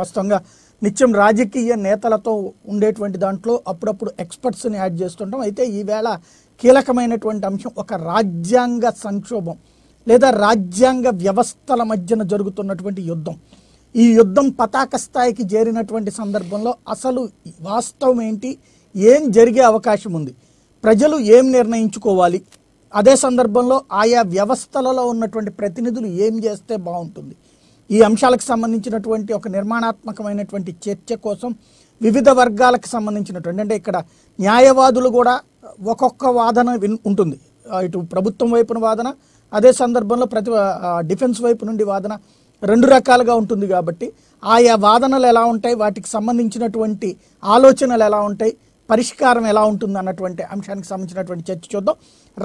వాస్తవంగా నిత్యం రాజకీయ నేతలతో ఉండేటువంటి దాంట్లో అప్పుడప్పుడు ఎక్స్పర్ట్స్ని యాడ్ చేస్తుంటాం అయితే ఈవేళ కీలకమైనటువంటి అంశం ఒక రాజ్యాంగ సంక్షోభం లేదా రాజ్యాంగ వ్యవస్థల మధ్యన జరుగుతున్నటువంటి యుద్ధం ఈ యుద్ధం పతాక స్థాయికి చేరినటువంటి సందర్భంలో అసలు వాస్తవం ఏంటి ఏం జరిగే అవకాశం ఉంది ప్రజలు ఏం నిర్ణయించుకోవాలి అదే సందర్భంలో ఆయా వ్యవస్థలలో ఉన్నటువంటి ప్రతినిధులు ఏం చేస్తే బాగుంటుంది ఈ అంశాలకు సంబంధించినటువంటి ఒక నిర్మాణాత్మకమైనటువంటి చర్చ కోసం వివిధ వర్గాలకు సంబంధించినటువంటి అంటే ఇక్కడ న్యాయవాదులు కూడా ఒక్కొక్క వాదన విన్ ఉంటుంది ఇటు ప్రభుత్వం వైపున వాదన అదే సందర్భంలో ప్రతి డిఫెన్స్ వైపు నుండి వాదన రెండు రకాలుగా ఉంటుంది కాబట్టి ఆయా వాదనలు ఎలా ఉంటాయి వాటికి సంబంధించినటువంటి ఆలోచనలు ఎలా ఉంటాయి పరిష్కారం ఎలా ఉంటుంది అన్నటువంటి అంశానికి సంబంధించినటువంటి చర్చ చూద్దాం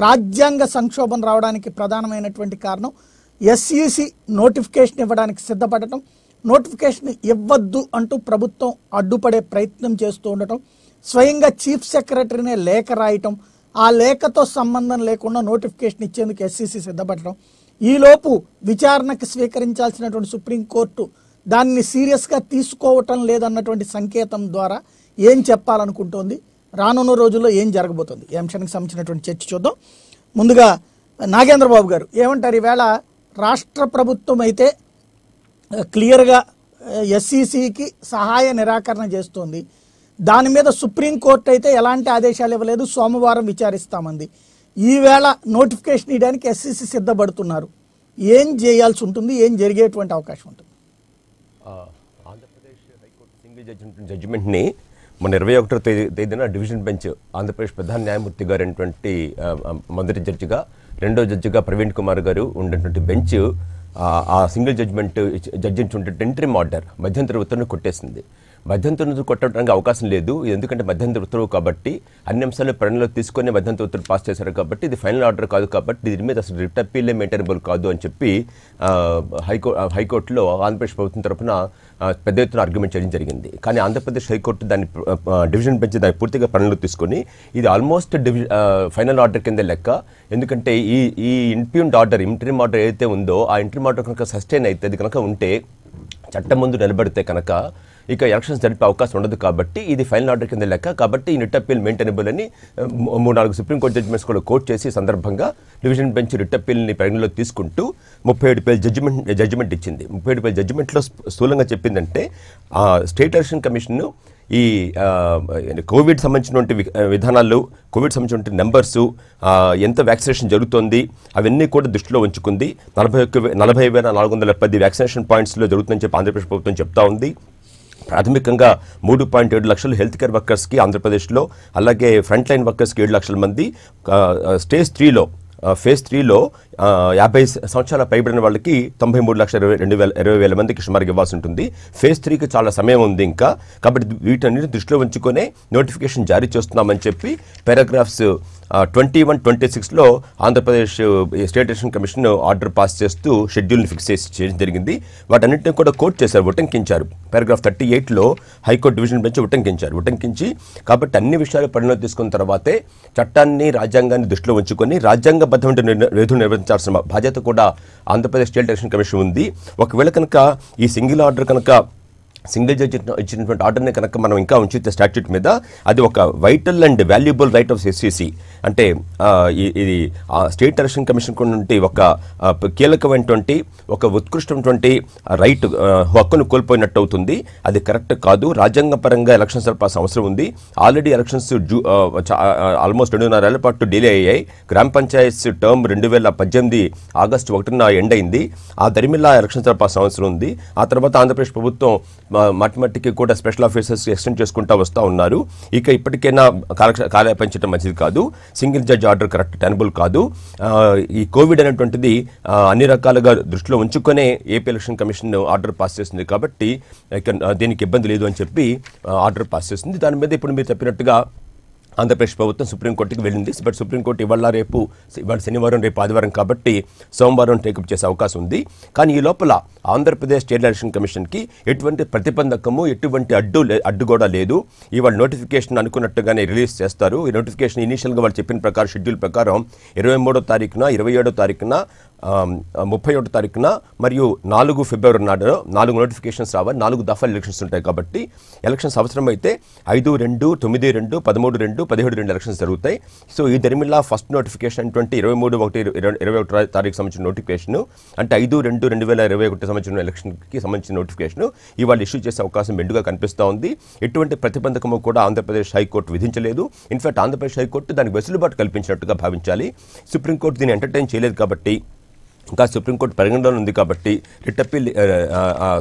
రాజ్యాంగ సంక్షోభం రావడానికి ప్రధానమైనటువంటి కారణం ఎస్ఈసి నోటిఫికేషన్ ఇవ్వడానికి సిద్ధపడటం నోటిఫికేషన్ ఇవ్వద్దు అంటూ ప్రభుత్వం అడ్డుపడే ప్రయత్నం చేస్తూ ఉండటం స్వయంగా చీఫ్ సెక్రటరీనే లేఖ రాయటం ఆ లేఖతో సంబంధం లేకుండా నోటిఫికేషన్ ఇచ్చేందుకు ఎస్సీసీ సిద్ధపడటం ఈలోపు విచారణకు స్వీకరించాల్సినటువంటి సుప్రీంకోర్టు దాన్ని సీరియస్గా తీసుకోవటం లేదన్నటువంటి సంకేతం ద్వారా ఏం చెప్పాలనుకుంటోంది రానున్న రోజుల్లో ఏం జరగబోతుంది ఈ అంశానికి సంబంధించినటువంటి చర్చ చూద్దాం ముందుగా నాగేంద్రబాబు గారు ఏమంటారు ఈవేళ రాష్ట్ర ప్రభుత్వం అయితే క్లియర్గా ఎస్సీసీకి సహాయ నిరాకరణ చేస్తోంది దాని మీద సుప్రీంకోర్టు అయితే ఎలాంటి ఆదేశాలు ఇవ్వలేదు సోమవారం విచారిస్తామంది ఈవేళ నోటిఫికేషన్ ఇవ్వడానికి ఎస్సీసీ సిద్ధపడుతున్నారు ఏం చేయాల్సి ఉంటుంది ఏం జరిగేటువంటి అవకాశం ఉంటుంది ఆంధ్రప్రదేశ్ హైకోర్టు సింగిల్ జడ్జిమెంట్ని మొన్న ఇరవై ఒకటో తేదీ తేదీన డివిజన్ బెంచ్ ఆంధ్రప్రదేశ్ ప్రధాన న్యాయమూర్తి గారు అయినటువంటి మొదటి జడ్జిగా రెండో జడ్జిగా ప్రవీణ్ కుమార్ గారు ఉండేటువంటి బెంచ్ ఆ సింగిల్ జడ్జిమెంట్ జడ్జించుంటే టెంట్రిమ్ ఆర్డర్ మధ్యంతర ఉత్తర్వును కొట్టేసింది మధ్యంతర కొట్టడానికి అవకాశం లేదు ఎందుకంటే మధ్యంతర ఉత్తర్వు కాబట్టి అన్ని అంశాలు పరిణలో తీసుకొని మధ్యంతర ఉత్తర్వు పాస్ చేశారు కాబట్టి ఇది ఫైనల్ ఆర్డర్ కాదు కాబట్టి దీని మీద అసలు రిట్ అప్పీలే మెయింటైనబుల్ కాదు అని చెప్పి హైకో హైకోర్టులో ఆంధ్రప్రదేశ్ ప్రభుత్వం తరఫున పెద్ద ఎత్తున ఆర్గ్యుమెంట్ చేయడం జరిగింది కానీ ఆంధ్రప్రదేశ్ హైకోర్టు దాన్ని డివిజన్ బెంచ్ దాన్ని పూర్తిగా పనులు తీసుకొని ఇది ఆల్మోస్ట్ ఫైనల్ ఆర్డర్ కింద లెక్క ఎందుకంటే ఈ ఈ ఇంట్యూన్డ్ ఆర్డర్ ఇంట్రీమ్ ఆర్డర్ ఏదైతే ఉందో ఆ ఇంట్రీమ్ ఆర్డర్ కనుక సస్టైన్ అది కనుక ఉంటే చట్టం ముందు నిలబడితే కనుక ఇక ఎలక్షన్స్ జరిపే అవకాశం ఉండదు కాబట్టి ఇది ఫైనల్ ఆర్డర్ కింద లెక్క కాబట్టి రిట్ అప్పీల్ మెయింటైనబుల్ అని మూడు నాలుగు సుప్రీంకోర్టు జడ్జిమెంట్స్ కూడా కోర్టు చేసి సందర్భంగా డివిజన్ బెంచ్ రిట్ అప్పీల్ని పరిగణలో తీసుకుంటూ ముప్పై ఏడు పేల జడ్జిమెంట్ జడ్జిమెంట్ ఇచ్చింది ముప్పై ఏడు పేల జడ్జిమెంట్లో స్థూలంగా చెప్పిందంటే స్టేట్ ఎలక్షన్ కమిషన్ ఈ కోవిడ్ సంబంధించినటువంటి విధానాలు కోవిడ్ సంబంధించినటువంటి నెంబర్సు ఎంత వ్యాక్సినేషన్ జరుగుతోంది అవన్నీ కూడా దృష్టిలో ఉంచుకుంది నలభై ఒక్క నలభై వేల నాలుగు వందల పది వ్యాక్సినేషన్ పాయింట్స్లో జరుగుతుందని చెప్పి ఆంధ్రప్రదేశ్ ప్రభుత్వం చెప్తా ఉంది ప్రాథమికంగా మూడు పాయింట్ ఏడు లక్షలు హెల్త్ కేర్ వర్కర్స్కి ఆంధ్రప్రదేశ్లో అలాగే ఫ్రంట్ లైన్ వర్కర్స్కి ఏడు లక్షల మంది స్టేజ్ త్రీలో ఫేజ్ త్రీలో యాభై సంవత్సరాల పైబడిన వాళ్ళకి తొంభై మూడు లక్షల ఇరవై రెండు వేల ఇరవై వేల మందికి సుమారుగా ఇవ్వాల్సి ఉంటుంది ఫేజ్ త్రీకి చాలా సమయం ఉంది ఇంకా కాబట్టి వీటన్నిటిని దృష్టిలో ఉంచుకొనే నోటిఫికేషన్ జారీ చేస్తున్నామని చెప్పి పారాగ్రాఫ్స్ ట్వంటీ వన్ ట్వంటీ సిక్స్లో Andhra Pradesh state election commission order pass చేస్తూ షెడ్యూల్ని ఫిక్స్ చేసి చేయడం జరిగింది వాటన్నింటిని కూడా కోర్టు చేశారు ఉటంకించారు పారాగ్రాఫ్ థర్టీ ఎయిట్లో హైకోర్టు డివిజన్ బెంచ్ ఉటంకించారు ఉటంకించి కాబట్టి అన్ని విషయాలు పరిణామం తీసుకున్న తర్వాతే చట్టాన్ని రాజ్యాంగాన్ని దృష్టిలో ఉంచుకొని రాజ్యాంగబద్ధమైన విధులు పాటించాల్సిన బాధ్యత కూడా ఆంధ్రప్రదేశ్ స్టేట్ ఎలక్షన్ కమిషన్ ఉంది ఒకవేళ కనుక ఈ సింగిల్ ఆర్డర్ కనుక సింగిల్ జడ్జి ఇచ్చినటువంటి ఆర్డర్ని కనుక మనం ఇంకా ఉంచితే స్టాట్యూట్ మీద అది ఒక vital and valuable right of SCC అంటే ఇది స్టేట్ ఎలక్షన్ కమిషన్ నుండి ఒక కీలకమైనటువంటి ఒక ఉత్కృష్టమైనటువంటి రైట్ హక్కును కోల్పోయినట్టు అవుతుంది అది కరెక్ట్ కాదు రాజ్యాంగపరంగా ఎలక్షన్స్ జరపాల్సిన అవసరం ఉంది ఆల్రెడీ ఎలక్షన్స్ జూ ఆల్మోస్ట్ రెండున్నరేళ్ల పాటు డిలే అయ్యాయి గ్రామ పంచాయత్ టర్మ్ రెండు వేల పద్దెనిమిది ఆగస్టు ఒకటిన ఎండ్ అయింది ఆ దరిమిలా ఎలక్షన్స్ జరపాల్సిన అవసరం ఉంది ఆ తర్వాత ఆంధ్రప్రదేశ్ ప్రభుత్వం మట్టిమట్టికి కూడా స్పెషల్ ఆఫీసర్స్ ఎక్స్టెండ్ చేసుకుంటూ వస్తూ ఉన్నారు ఇక ఇప్పటికైనా కాలక్ష కాలయ పెంచడం మంచిది కాదు single judge order correct tenable కాదు ఈ కోవిడ్ అనేటువంటిది అన్ని రకాలుగా దృష్టిలో ఉంచుకొనే AP election commission order pass చేసింది కాబట్టి దీనికి ఇబ్బంది లేదు అని చెప్పి ఆర్డర్ పాస్ చేసింది దాని మీద ఇప్పుడు మీరు చెప్పినట్టుగా ఆంధ్రప్రదేశ్ ప్రభుత్వం సుప్రీంకోర్టుకి వెళ్ళింది బట్ సుప్రీంకోర్టు ఇవాళ రేపు ఇవాళ శనివారం రేపు ఆదివారం కాబట్టి సోమవారం టేకప్ చేసే అవకాశం ఉంది కానీ ఈ లోపల ఆంధ్రప్రదేశ్ స్టేట్ ఎలక్షన్ కమిషన్కి ఎటువంటి ప్రతిబంధకము ఎటువంటి అడ్డు అడ్డు కూడా లేదు ఇవాళ నోటిఫికేషన్ అనుకున్నట్టుగానే రిలీజ్ చేస్తారు ఈ నోటిఫికేషన్ ఇనీషియల్గా వాళ్ళు చెప్పిన ప్రకారం షెడ్యూల్ ప్రకారం ఇరవై మూడో తారీఖున ఇరవై ఏడో తారీఖున ముప్పై ఒకటి తారీఖున మరియు నాలుగు ఫిబ్రవరి నాడు నాలుగు నోటిఫికేషన్స్ రావాలి నాలుగు దఫాలు ఎలక్షన్స్ ఉంటాయి కాబట్టి ఎలక్షన్స్ అవసరమైతే ఐదు రెండు తొమ్మిది రెండు పదమూడు రెండు పదిహేడు రెండు ఎలక్షన్స్ జరుగుతాయి సో ఈ దరిమిలా ఫస్ట్ నోటిఫికేషన్ ట్వంటీ ఇరవై మూడు ఒకటి ఇరవై ఒకటి తారీఖు సంబంధించిన నోటిఫికేషన్ అంటే ఐదు రెండు రెండు వేల ఇరవై ఒకటి సంబంధించిన ఎలక్షన్కి సంబంధించిన నోటిఫికేషన్ ఇవాళ ఇష్యూ చేసే అవకాశం మెండుగా కనిపిస్తూ ఉంది ఎటువంటి ప్రతిబంధకము కూడా Andhra Pradesh high court విధించలేదు in fact Andhra Pradesh high court దానికి వెసులుబాటు కల్పించినట్టుగా భావించాలి సుప్రీంకోర్టు దీన్ని ఎంటర్టైన్ చేయలేదు కాబట్టి ఇంకా సుప్రీంకోర్టు పరిగణలో ఉంది కాబట్టి రిట్ అప్పీల్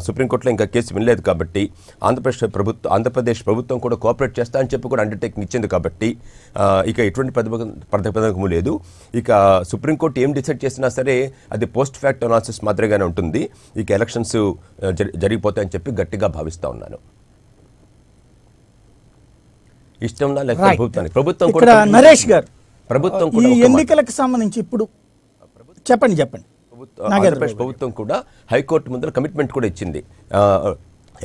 సుప్రీంకోర్టులో ఇంకా కేసు వినలేదు కాబట్టి ఆంధ్రప్రదేశ్ ప్రభుత్వం ఆంధ్రప్రదేశ్ ప్రభుత్వం కూడా కోఆపరేట్ చేస్తా అని చెప్పి కూడా అండర్టేకింగ్ ఇచ్చింది కాబట్టి ఇక ఎటువంటి ప్రతిబంధకము లేదు ఇక సుప్రీంకోర్టు ఏం డిసైడ్ చేసినా సరే అది పోస్ట్ ఫ్యాక్ట్ అనాలిసిస్ మాదిరిగానే ఉంటుంది ఇక ఎలక్షన్స్ జరిగిపోతాయని చెప్పి గట్టిగా భావిస్తూ ఉన్నాను ఇష్టంలా లేకపోతే ప్రభుత్వానికి ప్రభుత్వం కూడా నరేష్ గారు ప్రభుత్వం ఎన్నికలకు సంబంధించి ఇప్పుడు చెప్పండి చెప్పండి ప్రభుత్వం ఆంధ్రప్రదేశ్ ప్రభుత్వం కూడా హైకోర్టు ముందర కమిట్మెంట్ కూడా ఇచ్చింది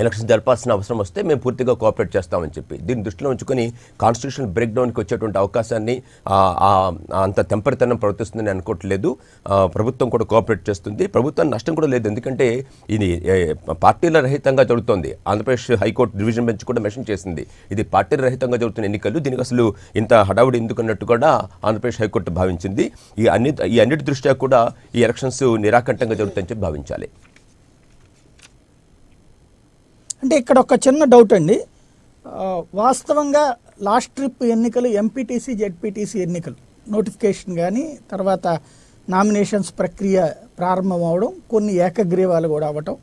ఎలక్షన్ జరపాల్సిన అవసరం వస్తే మేము పూర్తిగా కోఆపరేట్ చేస్తామని చెప్పి దీన్ని దృష్టిలో ఉంచుకొని కాన్స్టిట్యూషన్ బ్రేక్ డౌన్కి వచ్చేటువంటి అవకాశాన్ని అంత తెంపరితనం ప్రవర్తిస్తుందని అనుకోవట్లేదు ప్రభుత్వం కూడా కోఆపరేట్ చేస్తుంది ప్రభుత్వం నష్టం కూడా లేదు ఎందుకంటే ఇది పార్టీల రహితంగా జరుగుతోంది ఆంధ్రప్రదేశ్ హైకోర్టు డివిజన్ బెంచ్ కూడా మెషన్ చేసింది ఇది పార్టీల రహితంగా జరుగుతున్న ఎన్నికలు దీనికి అసలు ఇంత హడావుడి అన్నట్టు కూడా ఆంధ్రప్రదేశ్ హైకోర్టు భావించింది ఈ అన్ని ఈ అన్నిటి దృష్ట్యా కూడా ఈ ఎలక్షన్స్ నిరాకంఠంగా జరుగుతాయని చెప్పి భావించాలి అంటే ఇక్కడ ఒక చిన్న డౌట్ అండి వాస్తవంగా లాస్ట్ ట్రిప్ ఎన్నికలు ఎంపీటీసీ జెడ్పీటీసీ ఎన్నికలు నోటిఫికేషన్ కానీ తర్వాత నామినేషన్స్ ప్రక్రియ ప్రారంభం అవడం కొన్ని ఏకగ్రీవాలు కూడా అవ్వటం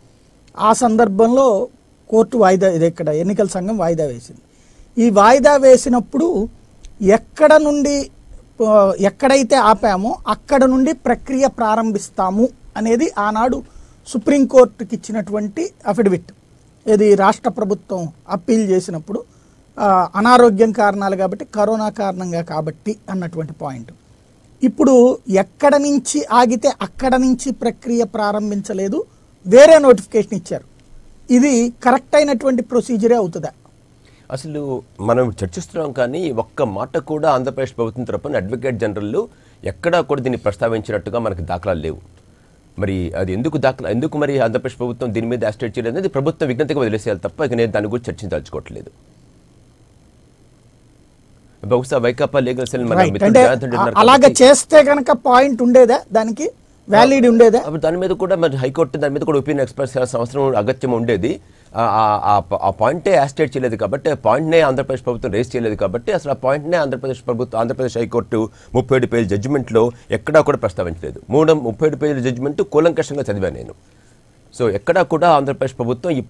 ఆ సందర్భంలో కోర్టు వాయిదా ఇది ఇక్కడ ఎన్నికల సంఘం వాయిదా వేసింది ఈ వాయిదా వేసినప్పుడు ఎక్కడ నుండి ఎక్కడైతే ఆపామో అక్కడ నుండి ప్రక్రియ ప్రారంభిస్తాము అనేది ఆనాడు సుప్రీంకోర్టుకి ఇచ్చినటువంటి అఫిడవిట్ ఏది రాష్ట్ర ప్రభుత్వం అప్పీల్ చేసినప్పుడు అనారోగ్యం కారణాలు కాబట్టి కరోనా కారణంగా కాబట్టి అన్నటువంటి పాయింట్ ఇప్పుడు ఎక్కడ నుంచి ఆగితే అక్కడ నుంచి ప్రక్రియ ప్రారంభించలేదు వేరే నోటిఫికేషన్ ఇచ్చారు ఇది కరెక్ట్ అయినటువంటి ప్రొసీజరే అవుతుందా అసలు మనం చర్చిస్తున్నాం కానీ ఒక్క మాట కూడా ఆంధ్రప్రదేశ్ ప్రభుత్వం తరపున అడ్వకేట్ జనరల్ ఎక్కడా కూడా దీన్ని ప్రస్తావించినట్టుగా మనకు దాఖలాలు లేవు మరి అది ఎందుకు దాఖలు ఎందుకు మరి ఆంధ్రప్రదేశ్ ప్రభుత్వం దీని మీద యాస్టేట్ చేయలేదు అనేది ప్రభుత్వం విజ్ఞతగా వదిలేసేయాలి తప్ప ఇక నేను దాని గురించి చర్చించదలుచుకోవట్లేదు బహుశా వైకాపా లీగల్ సెల్ అలాగే చేస్తే కనుక పాయింట్ ఉండేదా దానికి వ్యాలిడ్ ఉండేదా దాని మీద కూడా మరి హైకోర్టు దాని మీద కూడా ఒపీనియన్ ఎక్స్ప్రెస్ చేయాల్సిన అవసరం అగత్యం ఉండేది ఆ పాయింటే యాస్టేట్ చేయలేదు కాబట్టి ఆ పాయింట్నే ఆంధ్రప్రదేశ్ ప్రభుత్వం రేస్ చేయలేదు కాబట్టి అసలు ఆ పాయింట్నే ఆంధ్రప్రదేశ్ ప్రభుత్వం ఆంధ్రప్రదేశ్ హైకోర్టు ముప్పై ఏడు పేజీ జడ్జిమెంట్లో ఎక్కడా కూడా ప్రస్తావించలేదు మూడు ముప్పై ఏడు పేజీల జడ్జిమెంట్ కూలంకషంగా చదివాను నేను సో ఎక్కడా కూడా ఆంధ్రప్రదేశ్ ప్రభుత్వం ఈ